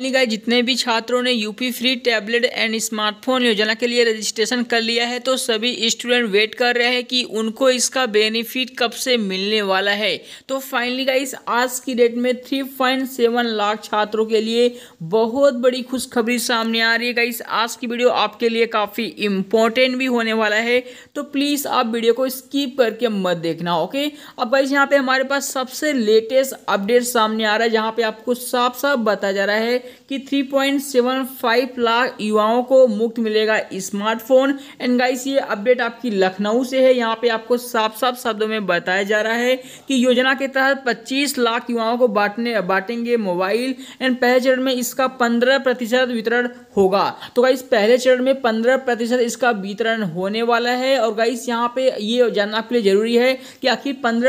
guys जितने भी छात्रों ने UP free tablet and smartphone योजना के लिए रजिस्ट्रेशन कर लिया है तो सभी स्टूडेंट वेट कर रहे हैं कि उनको इसका बेनिफिट कब से मिलने वाला है तो फाइनली गाइस आज की डेट में 3.7 लाख छात्रों के लिए बहुत बड़ी खुशखबरी सामने आ रही है गाइस आज की वीडियो आपके लिए काफ़ी इम्पोर्टेंट भी होने वाला है तो प्लीज़ आप वीडियो को स्कीप करके मत देखना ओके अब गाइस यहाँ पर हमारे पास सबसे लेटेस्ट अपडेट सामने आ रहा है जहाँ पर आपको साफ साफ बताया जा रहा है कि 3.75 लाख युवाओं को मुफ्त मिलेगा स्मार्टफोन एंड गाइस ये अपडेट आपकी लखनऊ से है यहाँ पे आपको साफ साफ शब्दों में बताया जा रहा है कि योजना के तहत 25 लाख युवाओं को बांटने बांटेंगे मोबाइल एंड पहले चरण में इसका पंद्रह प्रतिशत वितरण होगा तो गाइस पहले चरण में पंद्रह इसका वितरण होने वाला है और गाइस यहाँ पे ये जानना आपके लिए जरूरी है कि आखिर पंद्रह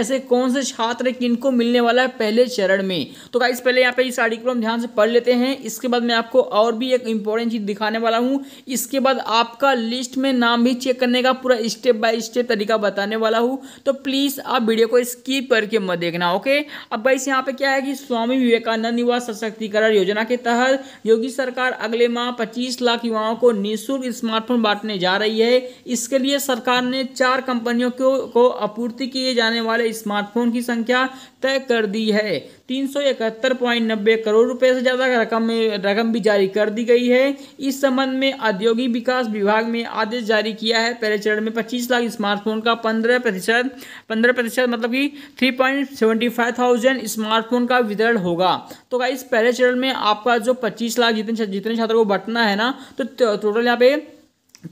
ऐसे कौन से छात्र किनको मिलने वाला है पहले चरण में तो गाइस पहले यहाँ पे इस आर्टिकल ध्यान से पढ़ लेते हैं इसके बाद मैं आपको और भी एक इंपॉर्टेंट चीज़ दिखाने वाला हूं इसके बाद आपका लिस्ट में नाम भी चेक करने का पूरा स्टेप बाय स्टेप तरीका बताने वाला हूं तो प्लीज़ आप वीडियो को स्कीप करके मत देखना ओके अब भाई यहाँ पे क्या है कि स्वामी विवेकानंद युवा सशक्तिकरण योजना के तहत योगी सरकार अगले माह पच्चीस लाख युवाओं को निःशुल्क स्मार्टफोन बांटने जा रही है इसके लिए सरकार ने चार कंपनियों को आपूर्ति किए जाने वाले स्मार्टफोन की संख्या तय कर दी है तीन सौ इकहत्तर पॉइंट नब्बे करोड़ रुपए से ज़्यादा रकम रकम भी जारी कर दी गई है इस संबंध में औद्योगिक विकास विभाग में आदेश जारी किया है पहले चरण में पच्चीस लाख स्मार्टफोन का पंद्रह प्रतिशत पंद्रह प्रतिशत मतलब कि three point seventy five thousand smartphone का वितरण होगा तो इस पहले चरण में आपका जो पच्चीस लाख जितने जितने छात्रों को बटना है ना तो टोटल यहाँ पे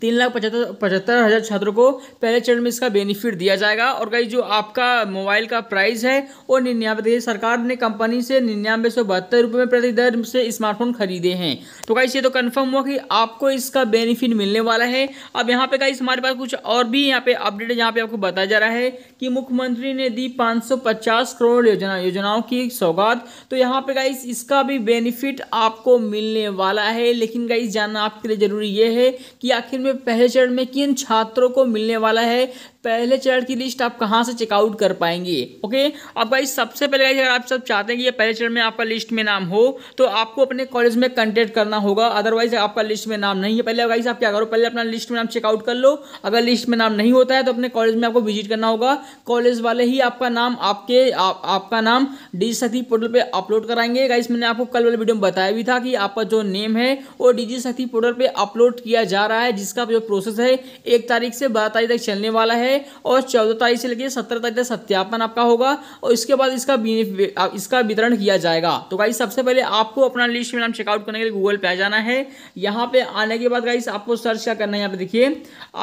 तीन लाख पचहत्तर पचहत्तर हज़ार छात्रों को पहले चरण में इसका बेनिफिट दिया जाएगा और कई जो आपका मोबाइल का प्राइस है वो निन्यानवे देखिए सरकार ने कंपनी से निन्यानवे सौ बहत्तर रुपये में प्रति दर से स्मार्टफोन खरीदे हैं तो कई ये तो कंफर्म हुआ कि आपको इसका बेनिफिट मिलने वाला है अब यहाँ पे कई हमारे पास कुछ और भी यहाँ पे अपडेट है जहाँ पे आपको बताया जा रहा है कि मुख्यमंत्री ने दी पाँच करोड़ योजना योजनाओं की सौगात तो यहाँ पे कई इसका भी बेनिफिट आपको मिलने वाला है लेकिन गाइस जानना आपके लिए ज़रूरी ये है कि आखिर दिन में पहले चरण में किन छात्रों को मिलने वाला है पहले चरण की लिस्ट आप कहाँ से चेकआउट कर पाएंगे ओके अब भाई सबसे पहले अगर आप सब चाहते हैं कि ये पहले चरण में आपका लिस्ट में नाम हो तो आपको अपने कॉलेज में कंटेक्ट करना होगा अदरवाइज आपका लिस्ट में नाम नहीं है पहले गाइस आप क्या करो पहले अपना लिस्ट में नाम चेकआउट कर लो अगर लिस्ट में नाम नहीं होता है तो अपने कॉलेज में आपको विजिट करना होगा कॉलेज वाले ही आपका नाम आपके आपका नाम डीजी सती पोर्टल पर अपलोड कराएंगे गाइस मैंने आपको कल वाले वीडियो में बताया भी था कि आपका जो नेम है वो डीजी सती पोर्टल पर अपलोड किया जा रहा है जिसका जो प्रोसेस है एक तारीख से बारह तारीख तक चलने वाला है और चौदह तारीख से लेकर सत्रह तारीख तक सत्यापन आपका होगा और इसके बाद इसका इसका वितरण किया जाएगा तो गाइस सबसे पहले आपको अपना लिस्ट में नाम चेकआउट करने के लिए गूगल पे आ जाना है यहाँ पे आने के बाद गाइस आपको सर्च क्या करना है यहाँ पे देखिए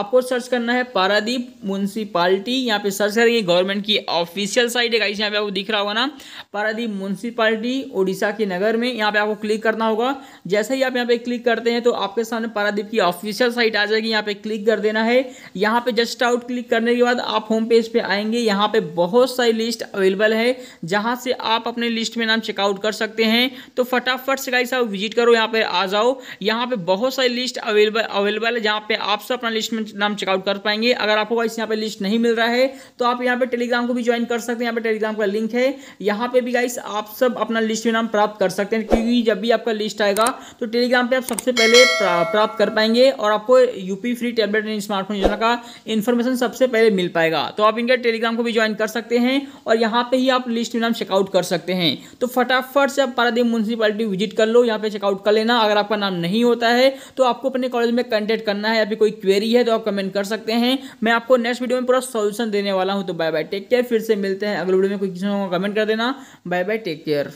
आपको सर्च करना है पारादीप म्यूनसिपाली यहाँ पे सर्च करेंगे गवर्नमेंट की ऑफिशियल साइट है गाइस यहाँ पे आपको दिख रहा होगा ना पारादीप म्यूनसिपाली ओडिशा के नगर में यहाँ पे आपको क्लिक करना होगा जैसे ही आप यहाँ पे क्लिक करते हैं तो आपके सामने पारादीप की ऑफिशियल साइट अपडेट आ जाएगी यहाँ पे क्लिक कर देना है यहाँ पे जस्ट आउट क्लिक करने के बाद आप होम पेज पे आएंगे यहाँ पे बहुत सारी लिस्ट अवेलेबल है जहाँ से आप अपने लिस्ट में नाम चेकआउट कर सकते हैं तो फटाफट से गाइस आप विजिट करो यहाँ पे आ जाओ यहाँ पे बहुत सारी लिस्ट अवेलेबल अवेलेबल है जहाँ पे आप सब अपना लिस्ट में नाम चेकआउट कर पाएंगे अगर आपको गाइस यहाँ पे लिस्ट नहीं मिल रहा है तो आप यहाँ पे टेलीग्राम को भी ज्वाइन कर सकते हैं यहाँ पे टेलीग्राम का लिंक है यहाँ पे भी गाइस आप सब अपना लिस्ट में नाम प्राप्त कर सकते हैं क्योंकि जब भी आपका लिस्ट आएगा तो टेलीग्राम पे आप सबसे पहले प्राप्त कर पाएंगे और आपको UP free tablet and smartphone योजना का इन्फॉर्मेशन सबसे पहले मिल पाएगा तो आप इनके टेलीग्राम को भी ज्वाइन कर सकते हैं और यहाँ पे ही आप लिस्ट में नाम चेकआउट कर सकते हैं तो फटाफट से आप पारादीप म्यूनसिपालिटी विजिट कर लो यहाँ पे चेकआउट कर लेना अगर आपका नाम नहीं होता है तो आपको अपने कॉलेज में कॉन्टेक्ट करना है या फिर कोई क्वेरी है तो आप कमेंट कर सकते हैं मैं आपको नेक्स्ट वीडियो में पूरा सोल्यूशन देने वाला हूँ तो बाय बाय टेक केयर फिर से मिलते हैं अगले वीडियो में कोई किसी को कमेंट कर देना बाय बाय टेक केयर